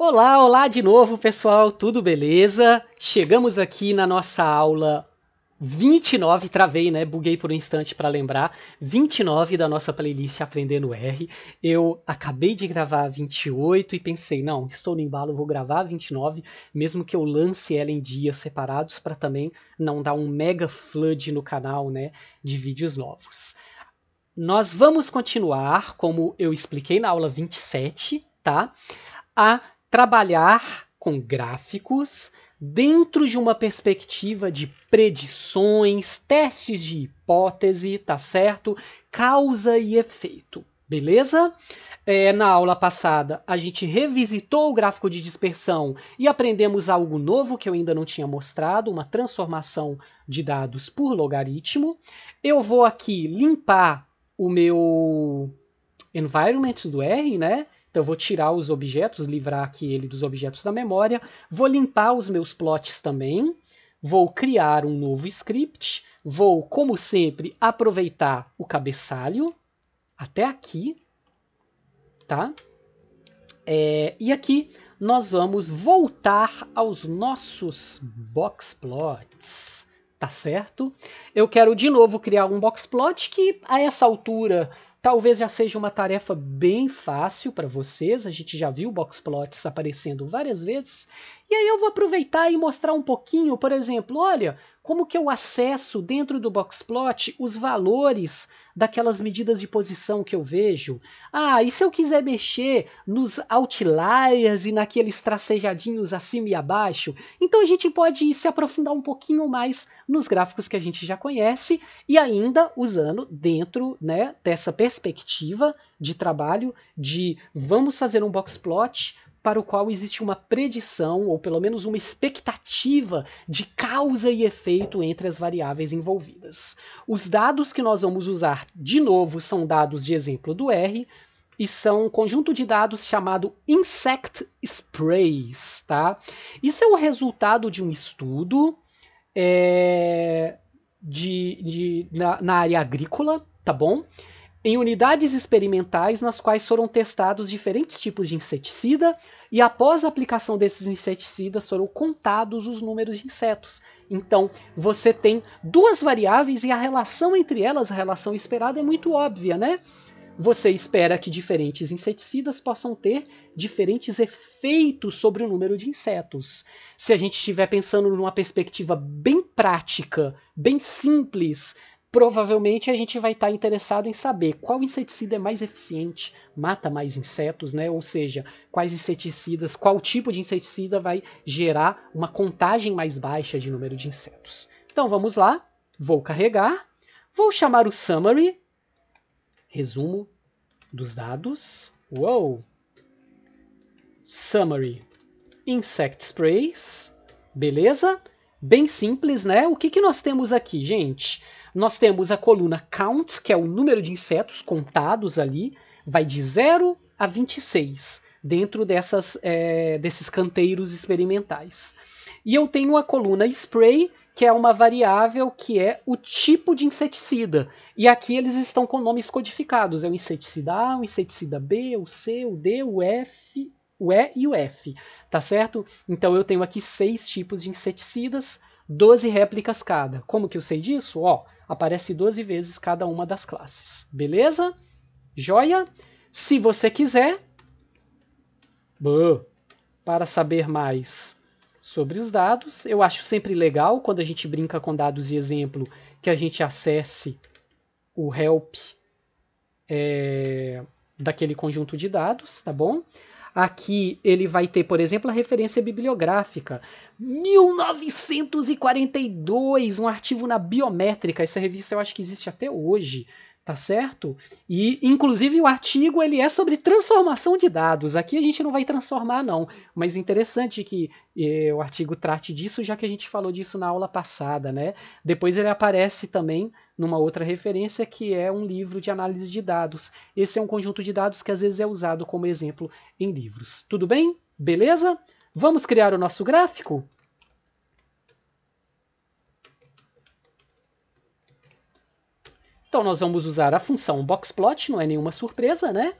Olá, olá de novo, pessoal, tudo beleza? Chegamos aqui na nossa aula 29, travei, né? Buguei por um instante para lembrar. 29 da nossa playlist Aprendendo R. Eu acabei de gravar 28 e pensei, não, estou no embalo, vou gravar 29, mesmo que eu lance ela em dias separados para também não dar um mega flood no canal, né, de vídeos novos. Nós vamos continuar, como eu expliquei na aula 27, tá? A trabalhar com gráficos dentro de uma perspectiva de predições, testes de hipótese, tá certo? Causa e efeito, beleza? É, na aula passada a gente revisitou o gráfico de dispersão e aprendemos algo novo que eu ainda não tinha mostrado, uma transformação de dados por logaritmo. Eu vou aqui limpar o meu environment do R, né? Então eu vou tirar os objetos, livrar aqui ele dos objetos da memória, vou limpar os meus plots também, vou criar um novo script, vou, como sempre, aproveitar o cabeçalho até aqui, tá? É, e aqui nós vamos voltar aos nossos boxplots, tá certo? Eu quero de novo criar um boxplot que a essa altura Talvez já seja uma tarefa bem fácil para vocês, a gente já viu boxplots aparecendo várias vezes, e aí eu vou aproveitar e mostrar um pouquinho, por exemplo, olha, como que eu acesso dentro do boxplot os valores daquelas medidas de posição que eu vejo. Ah, e se eu quiser mexer nos outliers e naqueles tracejadinhos acima e abaixo? Então a gente pode se aprofundar um pouquinho mais nos gráficos que a gente já conhece e ainda usando dentro né, dessa perspectiva de trabalho de vamos fazer um boxplot para o qual existe uma predição, ou pelo menos uma expectativa de causa e efeito entre as variáveis envolvidas. Os dados que nós vamos usar, de novo, são dados de exemplo do R, e são um conjunto de dados chamado Insect Sprays, tá? Isso é o resultado de um estudo é, de, de na, na área agrícola, tá bom? em unidades experimentais nas quais foram testados diferentes tipos de inseticida e após a aplicação desses inseticidas foram contados os números de insetos. Então, você tem duas variáveis e a relação entre elas, a relação esperada é muito óbvia, né? Você espera que diferentes inseticidas possam ter diferentes efeitos sobre o número de insetos. Se a gente estiver pensando numa perspectiva bem prática, bem simples, provavelmente a gente vai estar tá interessado em saber qual inseticida é mais eficiente, mata mais insetos, né? Ou seja, quais inseticidas, qual tipo de inseticida vai gerar uma contagem mais baixa de número de insetos. Então vamos lá, vou carregar, vou chamar o summary, resumo dos dados. Uou! Summary Insect Sprays, beleza? Bem simples, né? O que, que nós temos aqui, gente? Nós temos a coluna count, que é o número de insetos contados ali, vai de 0 a 26 dentro dessas, é, desses canteiros experimentais. E eu tenho a coluna spray, que é uma variável que é o tipo de inseticida. E aqui eles estão com nomes codificados: é o inseticida A, o inseticida B, o C, o D, o F, o E e o F, tá certo? Então eu tenho aqui seis tipos de inseticidas, 12 réplicas cada. Como que eu sei disso? Ó, aparece 12 vezes cada uma das classes. Beleza? Joia? Se você quiser, para saber mais sobre os dados, eu acho sempre legal quando a gente brinca com dados de exemplo que a gente acesse o help é, daquele conjunto de dados, tá bom? Aqui ele vai ter, por exemplo, a referência bibliográfica. 1942, um artigo na biométrica. Essa revista eu acho que existe até hoje tá certo? E inclusive o artigo ele é sobre transformação de dados. Aqui a gente não vai transformar não, mas interessante que eh, o artigo trate disso, já que a gente falou disso na aula passada, né? Depois ele aparece também numa outra referência que é um livro de análise de dados. Esse é um conjunto de dados que às vezes é usado como exemplo em livros. Tudo bem? Beleza? Vamos criar o nosso gráfico? Então nós vamos usar a função boxplot, não é nenhuma surpresa, né?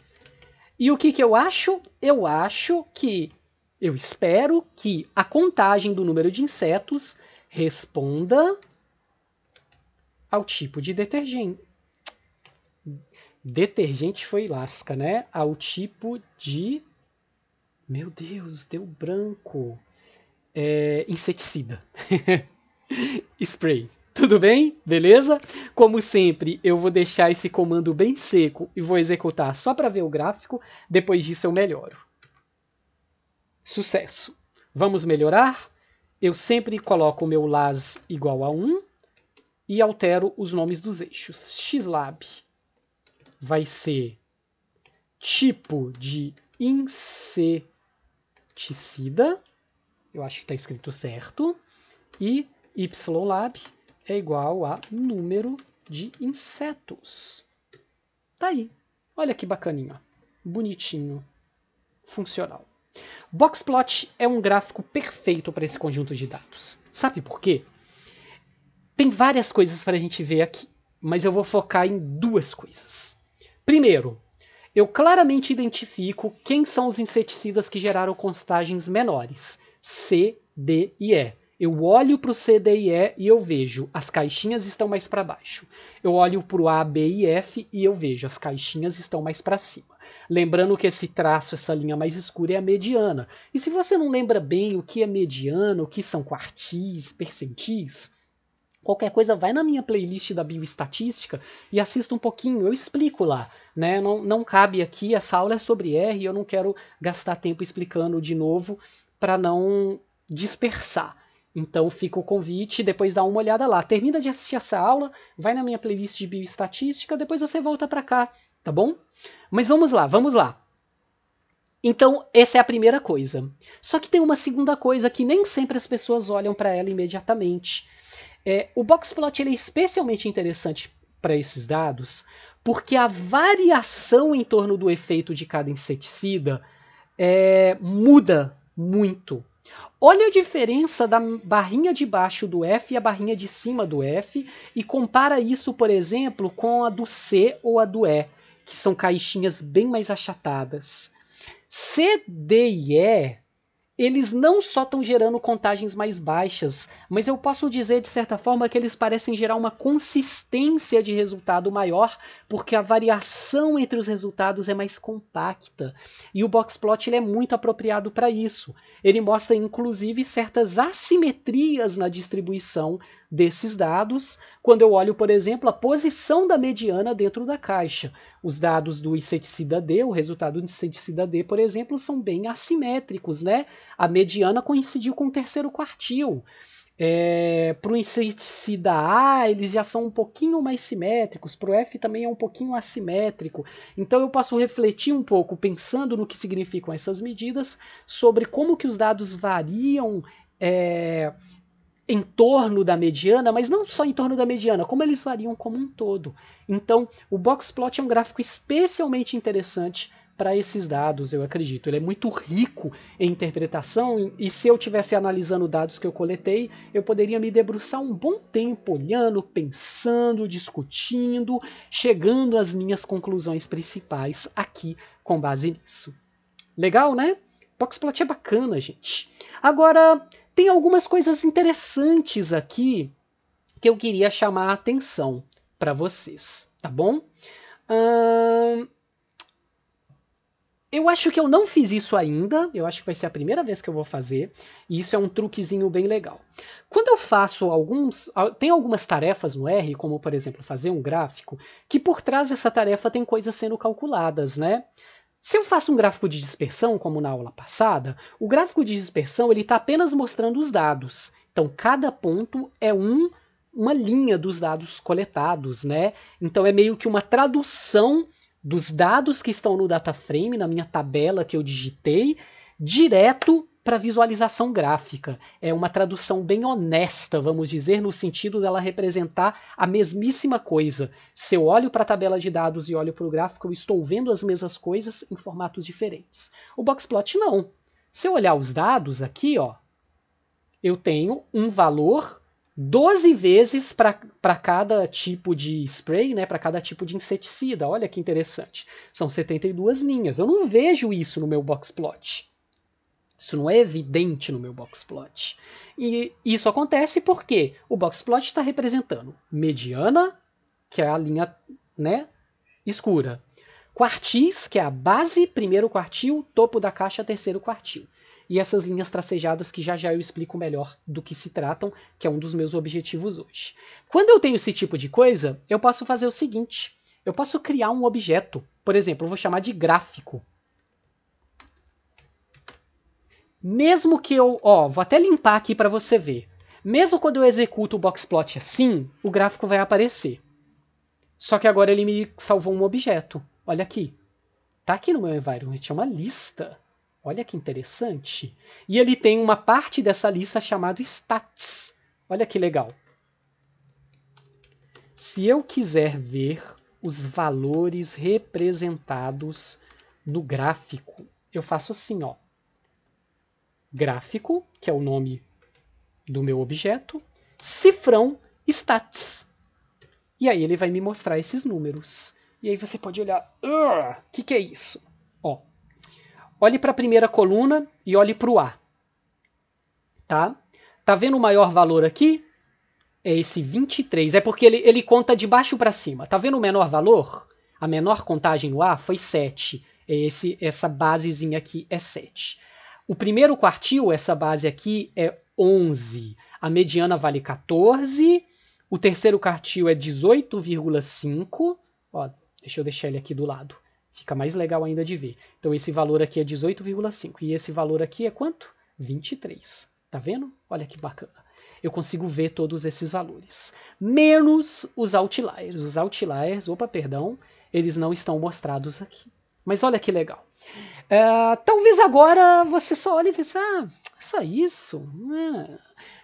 E o que, que eu acho? Eu acho que, eu espero que a contagem do número de insetos responda ao tipo de detergente. Detergente foi lasca, né? Ao tipo de. Meu Deus, deu branco. É, inseticida. Spray. Tudo bem? Beleza? Como sempre, eu vou deixar esse comando bem seco e vou executar só para ver o gráfico, depois disso eu melhoro. Sucesso! Vamos melhorar? Eu sempre coloco o meu las igual a 1 e altero os nomes dos eixos. xlab vai ser tipo de inseticida, eu acho que está escrito certo, e ylab é igual a número de insetos. Tá aí. Olha que bacaninho, Bonitinho. Funcional. Boxplot é um gráfico perfeito para esse conjunto de dados. Sabe por quê? Tem várias coisas para a gente ver aqui, mas eu vou focar em duas coisas. Primeiro, eu claramente identifico quem são os inseticidas que geraram constagens menores, C, D e E. Eu olho para o C, e E e eu vejo as caixinhas estão mais para baixo. Eu olho para o A, B e F e eu vejo as caixinhas estão mais para cima. Lembrando que esse traço, essa linha mais escura é a mediana. E se você não lembra bem o que é mediana, o que são quartis, percentis, qualquer coisa, vai na minha playlist da bioestatística e assista um pouquinho, eu explico lá. Né? Não, não cabe aqui, essa aula é sobre R e eu não quero gastar tempo explicando de novo para não dispersar. Então fica o convite, depois dá uma olhada lá. Termina de assistir essa aula, vai na minha playlist de bioestatística, depois você volta para cá, tá bom? Mas vamos lá, vamos lá. Então, essa é a primeira coisa. Só que tem uma segunda coisa que nem sempre as pessoas olham para ela imediatamente. É, o boxplot ele é especialmente interessante para esses dados, porque a variação em torno do efeito de cada inseticida é, muda muito Olha a diferença da barrinha de baixo do F e a barrinha de cima do F e compara isso, por exemplo, com a do C ou a do E, que são caixinhas bem mais achatadas. C, D e E eles não só estão gerando contagens mais baixas, mas eu posso dizer de certa forma que eles parecem gerar uma consistência de resultado maior, porque a variação entre os resultados é mais compacta. E o boxplot ele é muito apropriado para isso. Ele mostra inclusive certas assimetrias na distribuição desses dados quando eu olho, por exemplo, a posição da mediana dentro da caixa. Os dados do inseticida D, o resultado do inseticida D, por exemplo, são bem assimétricos, né? A mediana coincidiu com o terceiro quartil. É, para o inseticida A, eles já são um pouquinho mais simétricos, para o F também é um pouquinho assimétrico. Então eu posso refletir um pouco, pensando no que significam essas medidas, sobre como que os dados variam é, em torno da mediana, mas não só em torno da mediana, como eles variam como um todo. Então, o box plot é um gráfico especialmente interessante para esses dados, eu acredito. Ele é muito rico em interpretação e se eu tivesse analisando dados que eu coletei, eu poderia me debruçar um bom tempo olhando, pensando, discutindo, chegando às minhas conclusões principais aqui com base nisso. Legal, né? Boxplot é bacana, gente. Agora, tem algumas coisas interessantes aqui que eu queria chamar a atenção para vocês, tá bom? Hum, eu acho que eu não fiz isso ainda, eu acho que vai ser a primeira vez que eu vou fazer, e isso é um truquezinho bem legal. Quando eu faço alguns. Tem algumas tarefas no R, como por exemplo fazer um gráfico, que por trás dessa tarefa tem coisas sendo calculadas, né? Se eu faço um gráfico de dispersão, como na aula passada, o gráfico de dispersão ele está apenas mostrando os dados. Então, cada ponto é um, uma linha dos dados coletados, né? Então, é meio que uma tradução dos dados que estão no data frame, na minha tabela que eu digitei, direto para visualização gráfica. É uma tradução bem honesta, vamos dizer, no sentido dela representar a mesmíssima coisa. Se eu olho para a tabela de dados e olho para o gráfico, eu estou vendo as mesmas coisas em formatos diferentes. O boxplot não. Se eu olhar os dados aqui, ó, eu tenho um valor 12 vezes para cada tipo de spray, né, para cada tipo de inseticida. Olha que interessante. São 72 linhas. Eu não vejo isso no meu boxplot. Isso não é evidente no meu boxplot. E isso acontece porque o boxplot está representando mediana, que é a linha né, escura, quartis, que é a base, primeiro quartil, topo da caixa, terceiro quartil. E essas linhas tracejadas que já já eu explico melhor do que se tratam, que é um dos meus objetivos hoje. Quando eu tenho esse tipo de coisa, eu posso fazer o seguinte: eu posso criar um objeto, por exemplo, eu vou chamar de gráfico mesmo que eu, ó, vou até limpar aqui para você ver. Mesmo quando eu executo o boxplot assim, o gráfico vai aparecer. Só que agora ele me salvou um objeto. Olha aqui. Tá aqui no meu environment, é uma lista. Olha que interessante. E ele tem uma parte dessa lista chamada stats. Olha que legal. Se eu quiser ver os valores representados no gráfico, eu faço assim, ó gráfico, que é o nome do meu objeto, cifrão stats. E aí ele vai me mostrar esses números. E aí você pode olhar, o que, que é isso? Ó, olhe para a primeira coluna e olhe para o A. Tá? Tá vendo o maior valor aqui? É esse 23. É porque ele, ele conta de baixo para cima. Tá vendo o menor valor? A menor contagem no A foi 7. É esse, essa basezinha aqui é 7. O primeiro quartil, essa base aqui, é 11. A mediana vale 14. O terceiro quartil é 18,5. deixa eu deixar ele aqui do lado. Fica mais legal ainda de ver. Então esse valor aqui é 18,5. E esse valor aqui é quanto? 23. Tá vendo? Olha que bacana. Eu consigo ver todos esses valores. Menos os outliers. Os outliers, opa, perdão, eles não estão mostrados aqui. Mas olha que legal. É, talvez agora você só olhe e pense, ah, só isso. Hum.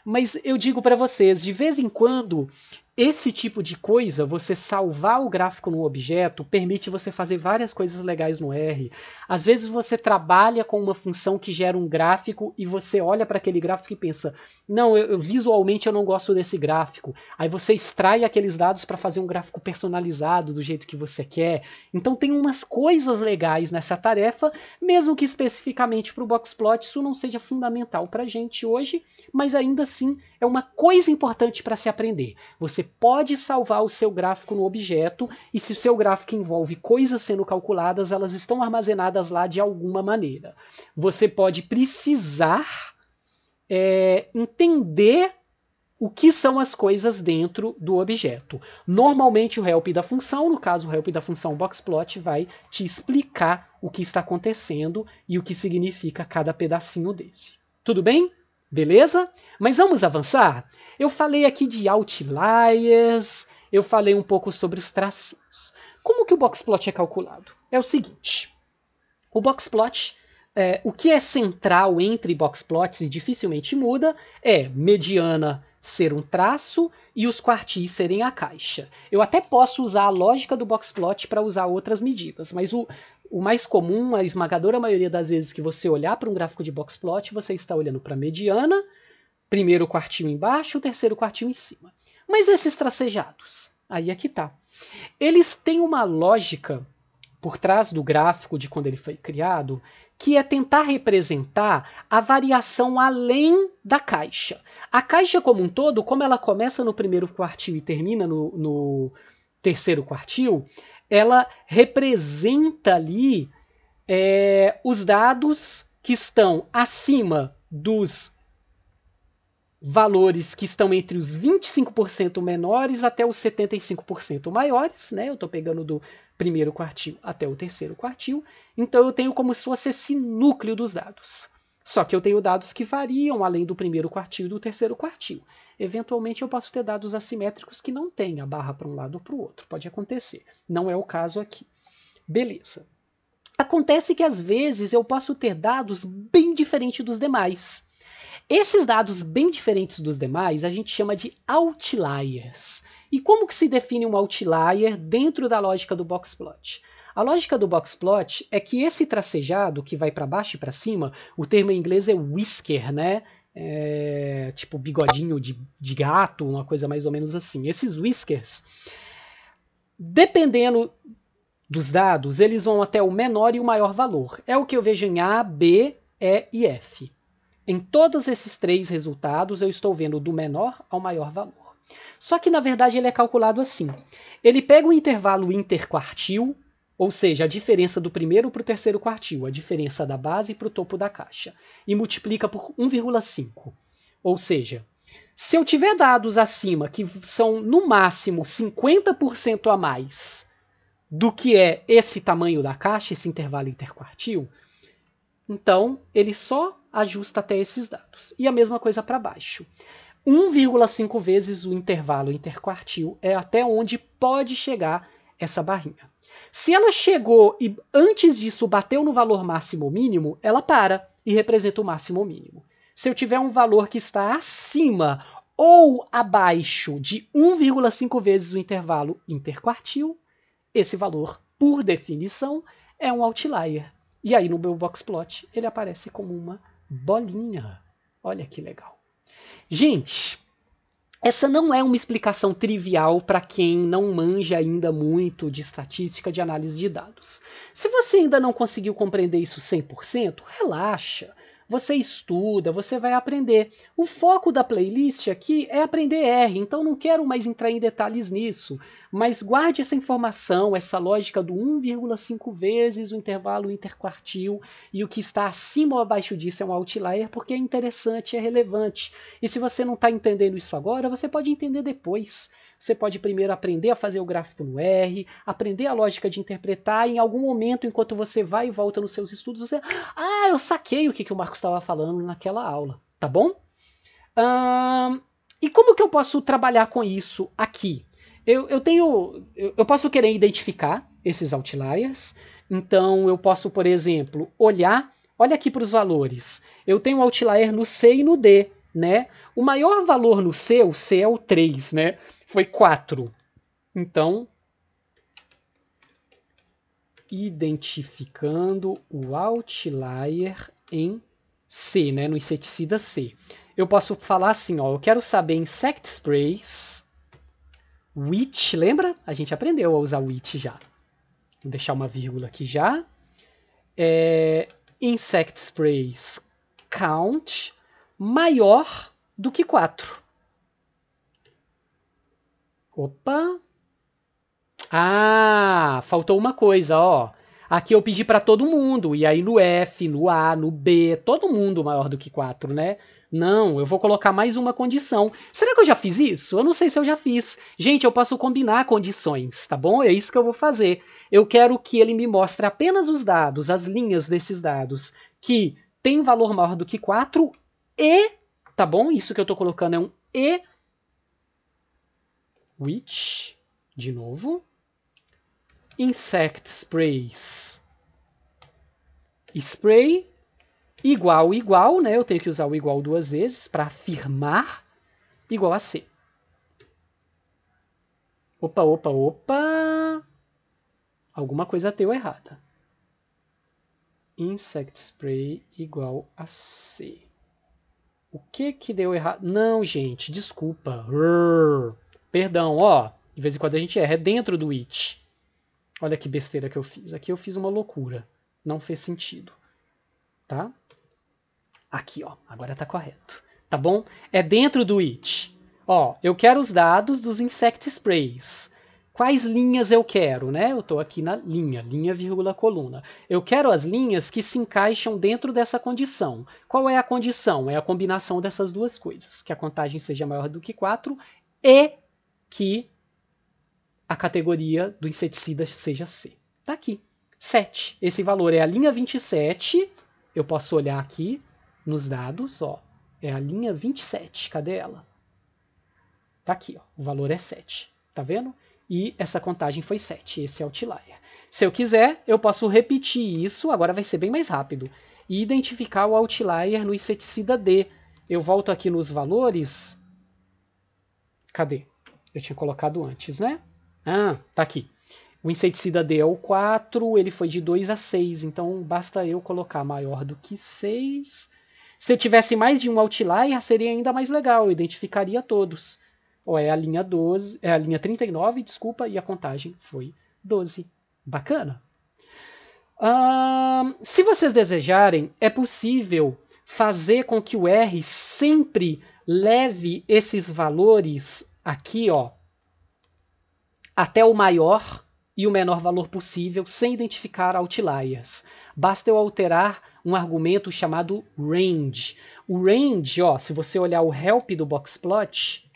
Mas eu digo para vocês, de vez em quando esse tipo de coisa, você salvar o gráfico no objeto, permite você fazer várias coisas legais no R. Às vezes você trabalha com uma função que gera um gráfico e você olha para aquele gráfico e pensa: não, eu, eu, visualmente eu não gosto desse gráfico. Aí você extrai aqueles dados para fazer um gráfico personalizado do jeito que você quer. Então tem umas coisas legais nessa tarefa, mesmo que especificamente para o boxplot isso não seja fundamental para gente hoje, mas ainda assim é uma coisa importante para se aprender. Você pode salvar o seu gráfico no objeto, e se o seu gráfico envolve coisas sendo calculadas, elas estão armazenadas lá de alguma maneira. Você pode precisar é, entender o que são as coisas dentro do objeto. Normalmente o help da função, no caso o help da função boxplot, vai te explicar o que está acontecendo e o que significa cada pedacinho desse. Tudo bem? Beleza? Mas vamos avançar? Eu falei aqui de outliers, eu falei um pouco sobre os tracinhos. Como que o boxplot é calculado? É o seguinte, o boxplot, é, o que é central entre boxplots e dificilmente muda é mediana ser um traço e os quartis serem a caixa. Eu até posso usar a lógica do boxplot para usar outras medidas, mas o, o mais comum, a esmagadora maioria das vezes que você olhar para um gráfico de box plot, você está olhando para a mediana, primeiro quartinho embaixo, terceiro quartinho em cima. Mas esses tracejados, aí é que tá. Eles têm uma lógica por trás do gráfico de quando ele foi criado, que é tentar representar a variação além da caixa. A caixa como um todo, como ela começa no primeiro quartil e termina no, no terceiro quartil, ela representa ali é, os dados que estão acima dos valores que estão entre os 25% menores até os 75% maiores, né? Eu estou pegando do primeiro quartil até o terceiro quartil, então eu tenho como se fosse esse núcleo dos dados. Só que eu tenho dados que variam além do primeiro quartil e do terceiro quartil. Eventualmente eu posso ter dados assimétricos que não têm a barra para um lado ou para o outro. Pode acontecer. Não é o caso aqui. Beleza. Acontece que às vezes eu posso ter dados bem diferentes dos demais. Esses dados bem diferentes dos demais a gente chama de outliers. E como que se define um outlier dentro da lógica do boxplot? A lógica do boxplot é que esse tracejado que vai para baixo e para cima, o termo em inglês é whisker, né? É, tipo bigodinho de, de gato, uma coisa mais ou menos assim. Esses whiskers, dependendo dos dados, eles vão até o menor e o maior valor. É o que eu vejo em A, B, E e F. Em todos esses três resultados, eu estou vendo do menor ao maior valor. Só que, na verdade, ele é calculado assim. Ele pega o intervalo interquartil, ou seja, a diferença do primeiro para o terceiro quartil, a diferença da base para o topo da caixa, e multiplica por 1,5. Ou seja, se eu tiver dados acima que são no máximo 50% a mais do que é esse tamanho da caixa, esse intervalo interquartil, então ele só ajusta até esses dados. E a mesma coisa para baixo. 1,5 vezes o intervalo interquartil é até onde pode chegar essa barrinha. Se ela chegou e antes disso bateu no valor máximo ou mínimo, ela para e representa o máximo ou mínimo. Se eu tiver um valor que está acima ou abaixo de 1,5 vezes o intervalo interquartil, esse valor, por definição, é um outlier. E aí no meu boxplot ele aparece como uma bolinha. Olha que legal. Gente, essa não é uma explicação trivial para quem não manja ainda muito de estatística de análise de dados. Se você ainda não conseguiu compreender isso 100%, relaxa você estuda, você vai aprender. O foco da playlist aqui é aprender R, então não quero mais entrar em detalhes nisso, mas guarde essa informação, essa lógica do 1,5 vezes o intervalo interquartil e o que está acima ou abaixo disso é um outlier, porque é interessante, é relevante. E se você não está entendendo isso agora, você pode entender depois. Você pode primeiro aprender a fazer o gráfico no R, aprender a lógica de interpretar, e em algum momento, enquanto você vai e volta nos seus estudos, você. Ah, eu saquei o que, que o Marcos estava falando naquela aula, tá bom? e como que eu posso trabalhar com isso aqui? Eu, eu tenho. Eu, eu posso querer identificar esses outliers. Então, eu posso, por exemplo, olhar. Olha aqui para os valores. Eu tenho um outlier no C e no D, né? O maior valor no C, o C é o 3, né? foi 4. Então, identificando o outlier em C, né, no inseticida C. Eu posso falar assim, ó, eu quero saber insect sprays, which, lembra? A gente aprendeu a usar which já. Vou deixar uma vírgula aqui já. É, insect sprays count maior do que 4. Opa! Ah, faltou uma coisa, ó. Aqui eu pedi para todo mundo, e aí no F, no A, no B, todo mundo maior do que 4, né? Não, eu vou colocar mais uma condição. Será que eu já fiz isso? Eu não sei se eu já fiz. Gente, eu posso combinar condições, tá bom? É isso que eu vou fazer. Eu quero que ele me mostre apenas os dados, as linhas desses dados, que tem valor maior do que 4 e, tá bom? Isso que eu estou colocando é um e which, de novo, insect sprays, spray, igual, igual, né? Eu tenho que usar o igual duas vezes para afirmar, igual a C. Opa, opa, opa! Alguma coisa deu errada. Insect spray igual a C. O que que deu errado? Não, gente, desculpa. Rrr. Perdão, ó. De vez em quando a gente erra. É dentro do it. Olha que besteira que eu fiz. Aqui eu fiz uma loucura. Não fez sentido. Tá? Aqui, ó. Agora tá correto. Tá bom? É dentro do it. Ó, eu quero os dados dos insect sprays. Quais linhas eu quero, né? Eu tô aqui na linha, linha, vírgula, coluna. Eu quero as linhas que se encaixam dentro dessa condição. Qual é a condição? É a combinação dessas duas coisas. Que a contagem seja maior do que 4 e que a categoria do inseticida seja C. Tá aqui, 7. Esse valor é a linha 27. Eu posso olhar aqui nos dados, ó. É a linha 27. Cadê ela? Tá aqui, ó. O valor é 7. Tá vendo? E essa contagem foi 7. Esse é o outlier. Se eu quiser, eu posso repetir isso. Agora vai ser bem mais rápido. E identificar o outlier no inseticida D. Eu volto aqui nos valores. Cadê? Eu tinha colocado antes, né? Ah, tá aqui. O inseticida D é o 4, ele foi de 2 a 6, então basta eu colocar maior do que 6. Se eu tivesse mais de um outlier, seria ainda mais legal, eu identificaria todos. Ou é a linha 12, é a linha 39, desculpa, e a contagem foi 12. Bacana. se vocês desejarem, é possível fazer com que o R sempre leve esses valores aqui, ó, até o maior e o menor valor possível, sem identificar outliers. Basta eu alterar um argumento chamado range. O range, ó, se você olhar o help do boxplot,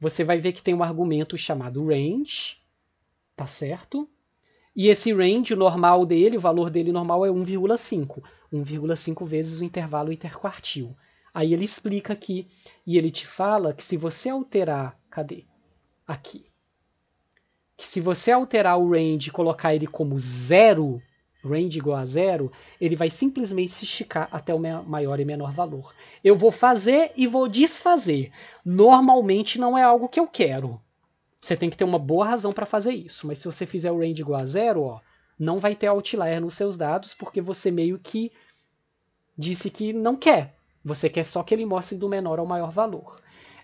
você vai ver que tem um argumento chamado range, tá certo? E esse range, o normal dele, o valor dele normal é 1,5. 1,5 vezes o intervalo interquartil. Aí ele explica aqui, e ele te fala que se você alterar Cadê? Aqui. Que se você alterar o range e colocar ele como zero, range igual a zero, ele vai simplesmente se esticar até o maior e menor valor. Eu vou fazer e vou desfazer. Normalmente não é algo que eu quero. Você tem que ter uma boa razão para fazer isso. Mas se você fizer o range igual a zero, ó, não vai ter outlier nos seus dados, porque você meio que disse que não quer. Você quer só que ele mostre do menor ao maior valor.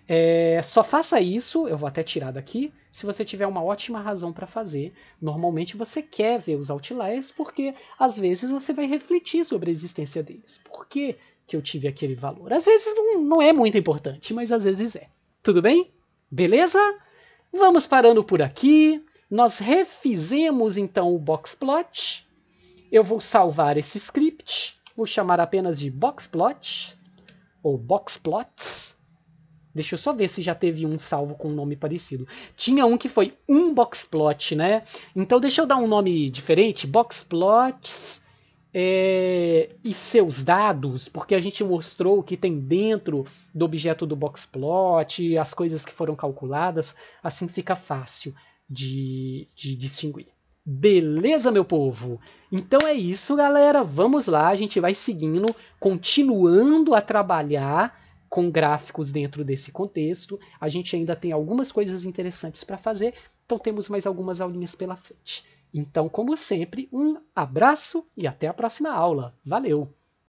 É, só faça isso, eu vou até tirar daqui, se você tiver uma ótima razão para fazer. Normalmente você quer ver os outliers porque às vezes você vai refletir sobre a existência deles. Por que, que eu tive aquele valor? Às vezes não, não é muito importante, mas às vezes é. Tudo bem? Beleza? Vamos parando por aqui. Nós refizemos então o boxplot. Eu vou salvar esse script, vou chamar apenas de boxplot ou boxplots Deixa eu só ver se já teve um salvo com um nome parecido. Tinha um que foi um boxplot, né? Então deixa eu dar um nome diferente. Boxplots é, e seus dados, porque a gente mostrou o que tem dentro do objeto do boxplot, as coisas que foram calculadas, assim fica fácil de, de distinguir. Beleza, meu povo? Então é isso, galera. Vamos lá, a gente vai seguindo, continuando a trabalhar com gráficos dentro desse contexto. A gente ainda tem algumas coisas interessantes para fazer, então temos mais algumas aulinhas pela frente. Então, como sempre, um abraço e até a próxima aula. Valeu!